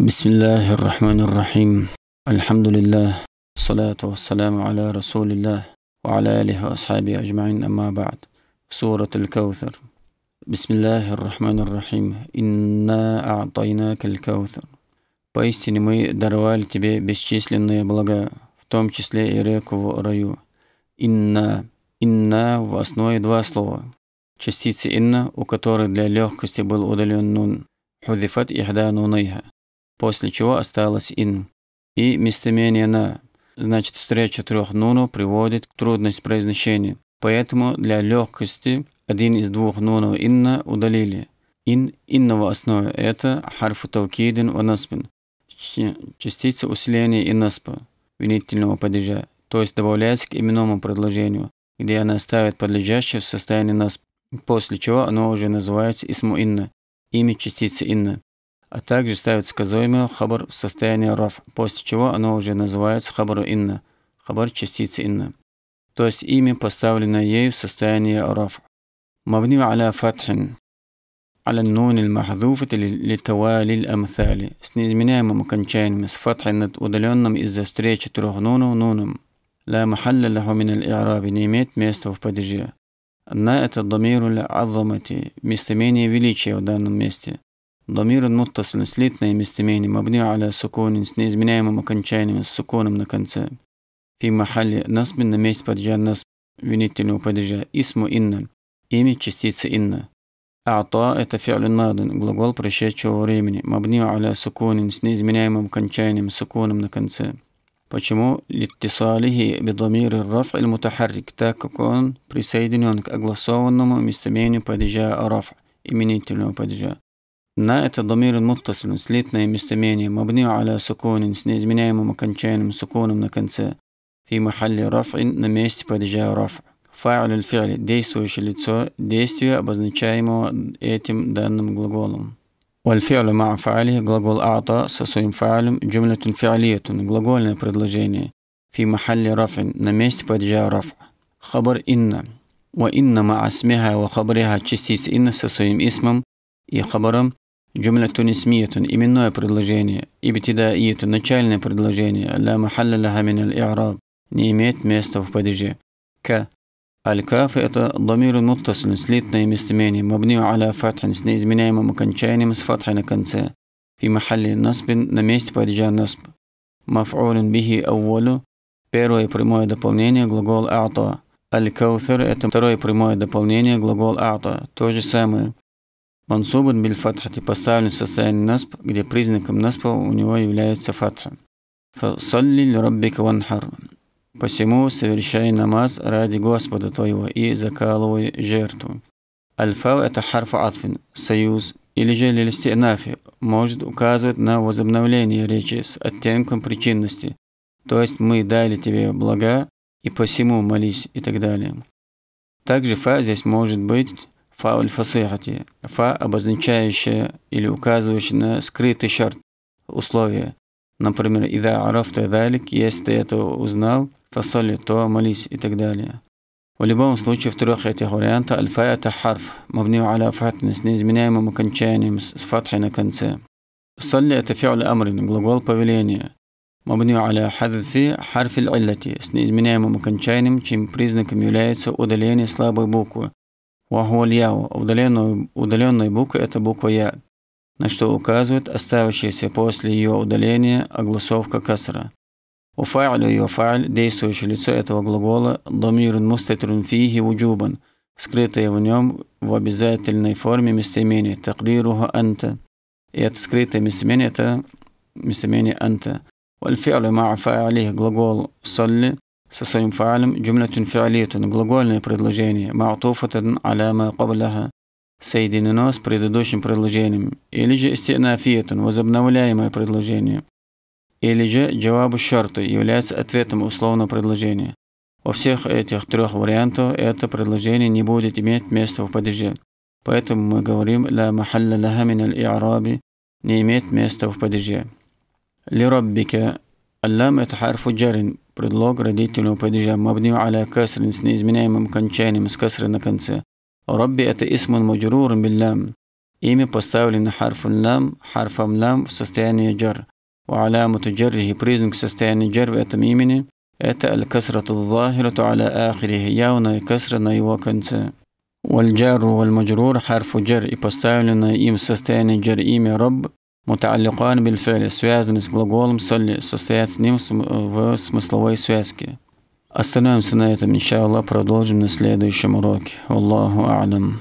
بسم الله الرحمن الرحيم الحمد لله والصلاة والسلام على رسول الله وعلى آله وأصحابه أجمعين أما بعد سورة الكوثر بسم الله الرحمن الرحيم إنا أعطيناك الكوثر Поистине мы даровали тебе бесчисленные блага, в том числе и реку в раю. Инна, инна в основе два слова. Частица инна, у которой для легкости был удален нун. Хузифат ихда нунайха. после чего осталось «ин». И местоимение «на», значит встреча трех нунов приводит к трудности произношения. Поэтому для легкости один из двух нунов «инна» удалили. «Ин» инного основе – это харфу тавкидин ва наспин, частица усиления инаспа винительного падежа, то есть добавляется к именному предложению, где она ставит подлежащее в состоянии насп, после чего оно уже называется «исму инна», имя частицы «инна» а также ставится казуемый хабар в состоянии раф, после чего оно уже называется хабару инна, хабар частицы инна, то есть имя, поставлено ею в состоянии раф. Мабни аля фатхин, аля нун аль махдуфат или тавали амсали, с неизменяемым окончанием, с фатхой над удаленным из-за встречи трех нунов нуном. Ла махалля лаху мин аль-и'раби, не имеет места в падеже. На это домиру ля азамати, местоимение величия в данном месте. Домир муттаслен с литной местоимением, мабни аля суконин с неизменяемым окончанием с суконом на конце. Фи махали насмин на месте падежа нас винительного падежа. Исму инна. Имя частицы инна. А'та – это фи'люн мадин, глагол прошедшего времени, мабни аля суконин с неизменяемым окончанием суконом на конце. Почему? Литтисалихи бидомир раф иль мутахаррик, так как он присоединен к огласованному местоимению падежа раф, именительного падежа. На это домирен муттаслин, слитное местоимение, мабни аля сукунин с неизменяемым окончанием сукуном на конце. Фи махалли раф'ин на месте падежа раф. Фа'аль фи'ли – действующее лицо, действие, обозначаемого этим данным глаголом. والفعل مع فعله глагол أعطى со своим فعلем جملة فعلية глагольное предложение في محل رفع на месте падежа инна. خبر инна وإن مع اسمها وخبرها частица инна со своим اسمом и خبرом Джумлятун исмиятун – именное предложение. Ибтидаиятун – начальное предложение. Ля махалля ляха мин аль-и'раб не имеет места в падеже. К. Аль-каф – это домирун муттасун – слитное местоимение. Мабниу аля фатхан – с неизменяемым окончанием с фатхой на конце. Фи махалли насбин – на месте падежа насб. Маф'улун бихи аввалу – первое прямое дополнение глагол а'та. Аль-каутер – это второе прямое дополнение глагол а'та. То же самое. Мансубан биль фатхати типа поставлен в состоянии насп, где признаком наспа у него является фатха. Фасалли раббика ванхар. Посему совершай намаз ради Господа твоего и закалывай жертву. Альфау – это харфа атфин, союз, или же лилисти нафи, может указывать на возобновление речи с оттенком причинности, то есть мы дали тебе блага, и посему молись и так далее. Также фа здесь может быть фауль фасыхати, фа, обозначающая или указывающая на скрытый шарт, условия, Например, ида арафта далик, если ты это узнал, фасоли, то молись и так далее. В любом случае, в трех этих вариантах альфа – это харф, мабнив аля фатни с неизменяемым окончанием с фатхой на конце. Салли – это фи'л амрин, глагол повеления. Мабнив аля хадфи – харф илляти с неизменяемым окончанием, чем признаком является удаление слабой буквы, Вахуальяу. Удаленную, удаленная буква – это буква Я, на что указывает оставшаяся после ее удаления огласовка касра. Уфа'лю юфа'ль – действующее лицо этого глагола «домирун мустатрун фихи вуджубан» скрытое в нем в обязательной форме местоимение «такдируха анта». И это скрытое местоимение – это местоимение «анта». والفعل مع فاعله глагол «صلي» со своим фаалем джумлятун фиалитун, глагольное предложение, ма'туфатун аля кабляха, соединено с предыдущим предложением, или же истинафиятун, возобновляемое предложение, или же джавабу шарты является ответом условного предложения. Во всех этих трех вариантах это предложение не будет иметь места в падеже. Поэтому мы говорим «Ла махалла лаха мин аль-и'раби» не имеет места в падеже. «Лираббика» اللام يتحرف جر بريدلوغ رديتن وبدجا مبني على كسر سنيز من ايما مكنشان مس كسر نكنس ربي ات اسم مجرور باللام ايمي بستاول حرف اللام حرف ملام في سستيان جر وعلامة جره بريزنك سستاني جر ات ميمني ات الكسرة الظاهرة على اخره ياونا كسر نيو كنس والجار والمجرور حرف جر بستاول ايم سستاني جر ايمي رب муталликан бильфели, связаны с глаголом салли, состоят с ним в смысловой связке. Остановимся на этом, иншаллах, продолжим на следующем уроке. Аллаху алям.